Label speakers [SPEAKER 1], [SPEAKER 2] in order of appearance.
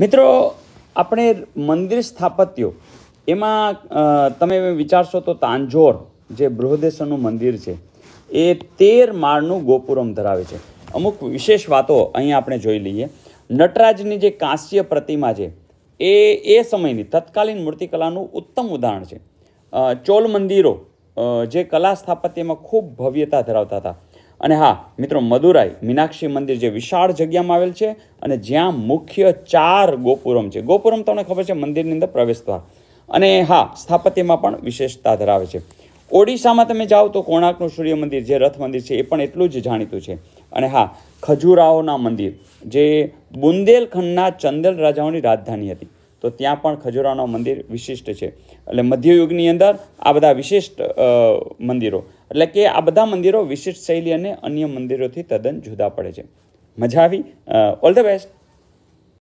[SPEAKER 1] મિત્રો આપણે મંદિર સ્થાપત્યો એમાં તમે વિચારશો તો તાંજોર જે બૃહદેશ્વરનું મંદિર છે એ તેર માળનું ગોપુરમ ધરાવે છે અમુક વિશેષ વાતો અહીં આપણે જોઈ લઈએ નટરાજની જે કાંસ્ય પ્રતિમા છે એ એ સમયની તત્કાલીન મૂર્તિકલાનું ઉત્તમ ઉદાહરણ છે ચોલ મંદિરો જે કલા સ્થાપત્યમાં ખૂબ ભવ્યતા ધરાવતા હતા અને હા મિત્રો મદુરાઈ મીનાક્ષી મંદિર જે વિશાળ જગ્યામાં આવેલ છે અને જ્યાં મુખ્ય ચાર ગોપુરમ છે ગોપુરમ તમને ખબર છે મંદિરની અંદર પ્રવેશદ્વાર અને હા સ્થાપત્યમાં પણ વિશેષતા ધરાવે છે ઓડિશામાં તમે જાઓ તો કોણાર્કનું સૂર્ય મંદિર જે રથ મંદિર છે એ પણ એટલું જ જાણીતું છે અને હા ખજુરાહોના મંદિર જે બુંદેલખંડના ચંદેલ રાજાઓની રાજધાની હતી તો ત્યાં પણ ખજુરાનો મંદિર વિશિષ્ટ છે એટલે મધ્યયુગની અંદર આ બધા વિશિષ્ટ મંદિરો એટલે કે આ બધા મંદિરો વિશિષ્ટ શૈલી અને અન્ય મંદિરોથી તદ્દન જુદા પડે છે મજા આવી ઓલ ધ બેસ્ટ